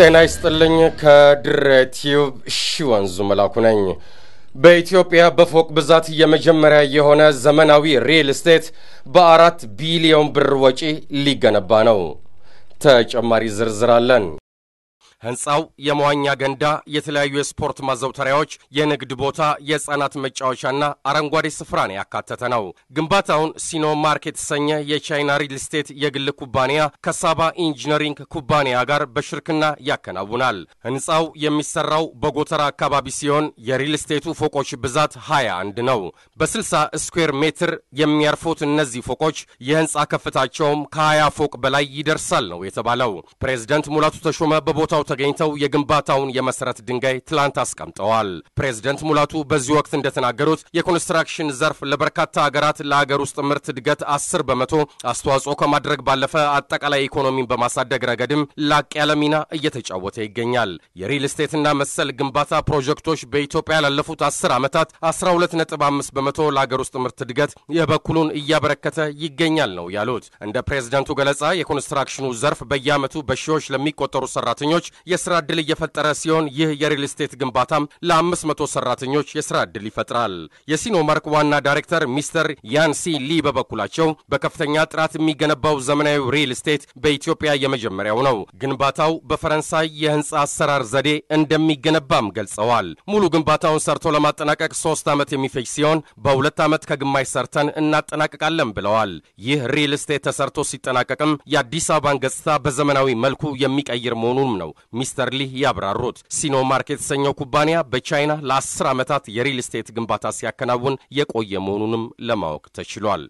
ጤና ይስጥልኝ። ከድሬ ቲዩብ ሺ ወንዙ መላኩ ነኝ። በኢትዮጵያ በፎቅ ብዛት የመጀመሪያ የሆነ ዘመናዊ ሪል ስቴት በአራት ቢሊዮን ብር ወጪ ሊገነባ ነው። ተጨማሪ ዝርዝር አለን። ሕንፃው የመዋኛ ገንዳ፣ የተለያዩ የስፖርት ማዘውተሪያዎች፣ የንግድ ቦታ፣ የሕፃናት መጫወቻና አረንጓዴ ስፍራን ያካተተ ነው። ግንባታውን ሲኖ ማርክ የተሰኘ የቻይና ሪል ስቴት የግል ኩባንያ ከሳባ ኢንጂነሪንግ ኩባንያ ጋር በሽርክና ያከናውናል። ሕንፃው የሚሰራው በጎተራ አካባቢ ሲሆን የሪል ስቴቱ ፎቆች ብዛት 21 ነው። በ60 ስኩዌር ሜትር የሚያርፉት እነዚህ ፎቆች የሕንፃ ከፍታቸውም ከ20 ፎቅ በላይ ይደርሳል ነው የተባለው። ፕሬዚደንት ሙላቱ ተሾመ በቦታው ተገኝተው የግንባታውን የመሰረት ድንጋይ ትላንት አስቀምጠዋል። ፕሬዚደንት ሙላቱ በዚህ ወቅት እንደተናገሩት የኮንስትራክሽን ዘርፍ ለበርካታ ሀገራት ለአገር ውስጥ ምርት እድገት አስር በመቶ አስተዋጽኦ ከማድረግ ባለፈ አጠቃላይ ኢኮኖሚን በማሳደግ ረገድም ላቅ ያለ ሚና እየተጫወተ ይገኛል። የሪል ስቴትና መሰል ግንባታ ፕሮጀክቶች በኢትዮጵያ ላለፉት አስር ዓመታት 12.5 በመቶ ለአገር ውስጥ ምርት እድገት የበኩሉን እያበረከተ ይገኛል ነው ያሉት። እንደ ፕሬዚደንቱ ገለጻ የኮንስትራክሽኑ ዘርፍ በየዓመቱ በሺዎች ለሚቆጠሩ ሰራተኞች የስራ ዕድል እየፈጠረ ሲሆን ይህ የሪል ስቴት ግንባታም ለ500 ሰራተኞች የስራ ዕድል ይፈጥራል። የሲኖማርክ ዋና ዳይሬክተር ሚስተር ያንሲ ሊ በበኩላቸው በከፍተኛ ጥራት የሚገነባው ዘመናዊ ሪል ስቴት በኢትዮጵያ የመጀመሪያው ነው። ግንባታው በፈረንሳይ የህንፃ አሰራር ዘዴ እንደሚገነባም ገልጸዋል። ሙሉ ግንባታውን ሰርቶ ለማጠናቀቅ ሶስት ዓመት የሚፈጅ ሲሆን በሁለት ዓመት ከግማሽ ሰርተን እናጠናቅቃለን ብለዋል። ይህ ሪል ስቴት ተሰርቶ ሲጠናቀቅም የአዲስ አበባን ገጽታ በዘመናዊ መልኩ የሚቀይር መሆኑም ነው ሚስተር ሊ ያብራሩት። ሲኖማርክ የተሰኘው ኩባንያ በቻይና ለአስር ዓመታት የሪል ስቴት ግንባታ ሲያከናውን የቆየ መሆኑንም ለማወቅ ተችሏል።